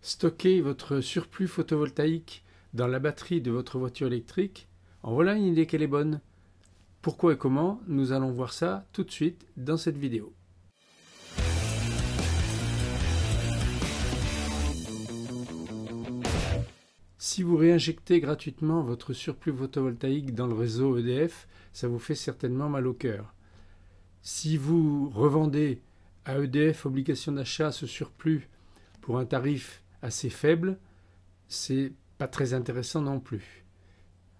Stocker votre surplus photovoltaïque dans la batterie de votre voiture électrique, en voilà une idée qu'elle est bonne. Pourquoi et comment Nous allons voir ça tout de suite dans cette vidéo. Si vous réinjectez gratuitement votre surplus photovoltaïque dans le réseau EDF, ça vous fait certainement mal au cœur. Si vous revendez à EDF obligation d'achat ce surplus pour un tarif assez faible, c'est pas très intéressant non plus.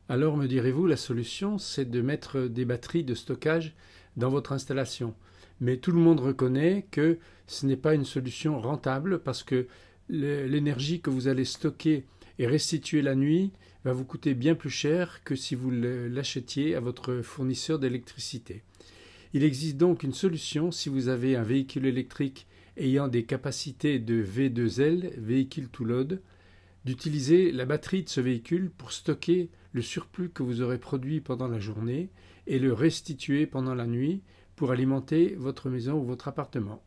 Alors me direz-vous, la solution, c'est de mettre des batteries de stockage dans votre installation. Mais tout le monde reconnaît que ce n'est pas une solution rentable parce que l'énergie que vous allez stocker et restituer la nuit va vous coûter bien plus cher que si vous l'achetiez à votre fournisseur d'électricité. Il existe donc une solution si vous avez un véhicule électrique ayant des capacités de V2L, véhicule to load, d'utiliser la batterie de ce véhicule pour stocker le surplus que vous aurez produit pendant la journée et le restituer pendant la nuit pour alimenter votre maison ou votre appartement.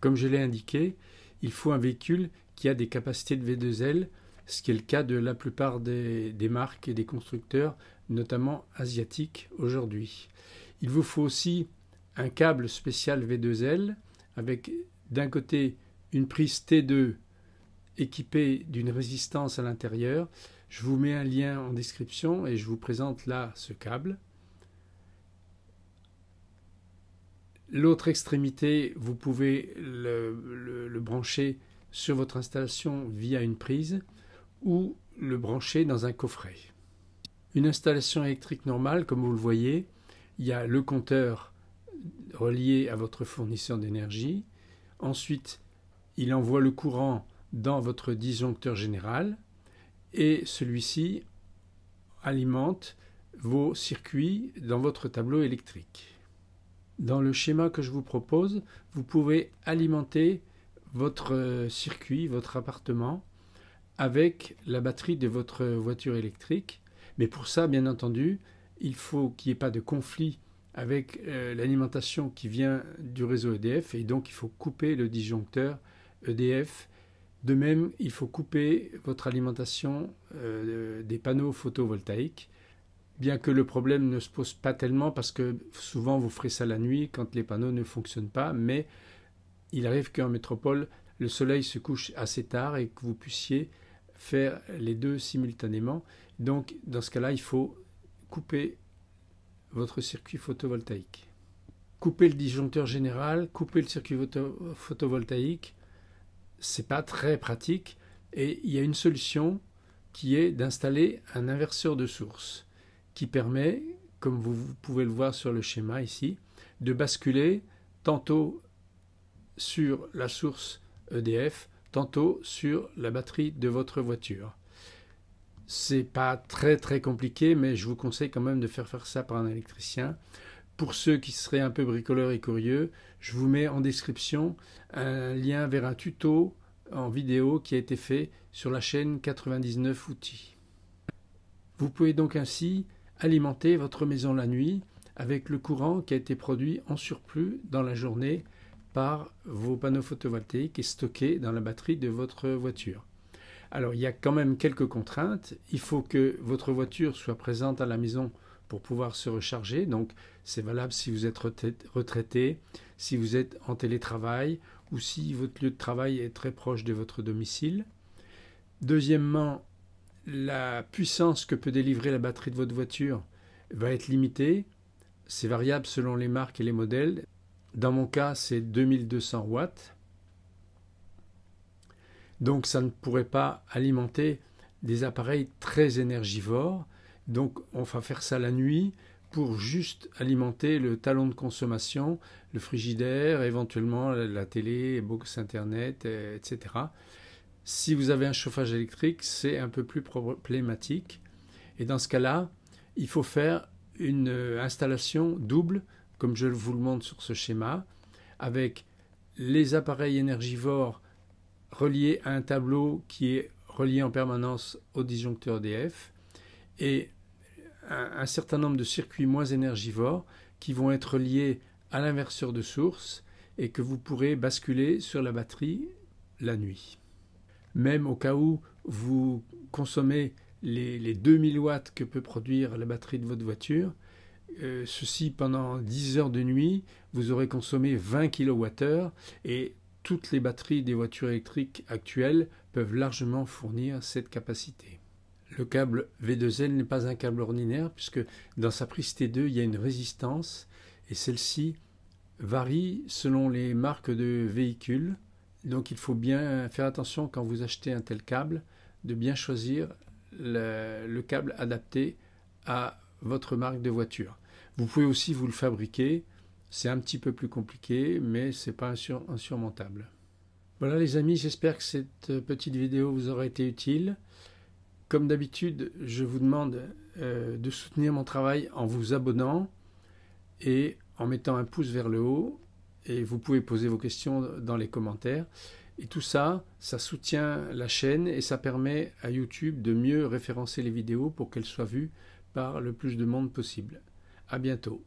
Comme je l'ai indiqué, il faut un véhicule qui a des capacités de V2L, ce qui est le cas de la plupart des, des marques et des constructeurs, notamment asiatiques aujourd'hui. Il vous faut aussi un câble spécial V2L, avec d'un côté une prise T2 équipée d'une résistance à l'intérieur. Je vous mets un lien en description et je vous présente là ce câble. L'autre extrémité, vous pouvez le, brancher sur votre installation via une prise ou le brancher dans un coffret. Une installation électrique normale, comme vous le voyez, il y a le compteur relié à votre fournisseur d'énergie. Ensuite, il envoie le courant dans votre disjoncteur général et celui-ci alimente vos circuits dans votre tableau électrique. Dans le schéma que je vous propose, vous pouvez alimenter votre circuit, votre appartement, avec la batterie de votre voiture électrique. Mais pour ça, bien entendu, il faut qu'il n'y ait pas de conflit avec euh, l'alimentation qui vient du réseau EDF et donc il faut couper le disjoncteur EDF. De même, il faut couper votre alimentation euh, des panneaux photovoltaïques, bien que le problème ne se pose pas tellement parce que souvent vous ferez ça la nuit quand les panneaux ne fonctionnent pas, mais il arrive qu'en métropole, le soleil se couche assez tard et que vous puissiez faire les deux simultanément. Donc dans ce cas-là, il faut couper votre circuit photovoltaïque. Couper le disjoncteur général, couper le circuit photovoltaïque, c'est pas très pratique et il y a une solution qui est d'installer un inverseur de source qui permet, comme vous pouvez le voir sur le schéma ici, de basculer tantôt sur la source EDF, tantôt sur la batterie de votre voiture. C'est pas très très compliqué, mais je vous conseille quand même de faire faire ça par un électricien. Pour ceux qui seraient un peu bricoleurs et curieux, je vous mets en description un lien vers un tuto en vidéo qui a été fait sur la chaîne 99 outils. Vous pouvez donc ainsi alimenter votre maison la nuit avec le courant qui a été produit en surplus dans la journée par vos panneaux photovoltaïques et stocké dans la batterie de votre voiture. Alors il y a quand même quelques contraintes. Il faut que votre voiture soit présente à la maison pour pouvoir se recharger. Donc c'est valable si vous êtes retraité, si vous êtes en télétravail ou si votre lieu de travail est très proche de votre domicile. Deuxièmement, la puissance que peut délivrer la batterie de votre voiture va être limitée. C'est variable selon les marques et les modèles. Dans mon cas, c'est 2200 watts. Donc ça ne pourrait pas alimenter des appareils très énergivores. Donc on va faire ça la nuit pour juste alimenter le talon de consommation, le frigidaire, éventuellement la télé, box internet, etc. Si vous avez un chauffage électrique, c'est un peu plus problématique. Et dans ce cas-là, il faut faire une euh, installation double, comme je vous le montre sur ce schéma, avec les appareils énergivores relié à un tableau qui est relié en permanence au disjoncteur DF et un, certain nombre de circuits moins énergivores qui vont être liés à l'inverseur de source et que vous pourrez basculer sur la batterie la nuit. Même au cas où vous consommez les, 2000 watts que peut produire la batterie de votre voiture, euh, ceci pendant 10 heures de nuit, vous aurez consommé 20 kWh et toutes les batteries des voitures électriques actuelles peuvent largement fournir cette capacité. Le câble V2L n'est pas un câble ordinaire puisque dans sa prise T2 il y a une résistance et celle-ci varie selon les marques de véhicules. Donc il faut bien faire attention quand vous achetez un tel câble de bien choisir le, le câble adapté à votre marque de voiture. Vous pouvez aussi vous le fabriquer c'est un petit peu plus compliqué, mais c'est pas insurmontable. Voilà les amis, j'espère que cette euh, petite vidéo vous aura été utile. Comme d'habitude, je vous demande euh, de soutenir mon travail en vous abonnant et en mettant un pouce vers le haut. Et vous pouvez poser vos questions dans les commentaires. Et tout ça, ça soutient la chaîne et ça permet à YouTube de mieux référencer les vidéos pour qu'elles soient vues par le plus de monde possible. À bientôt.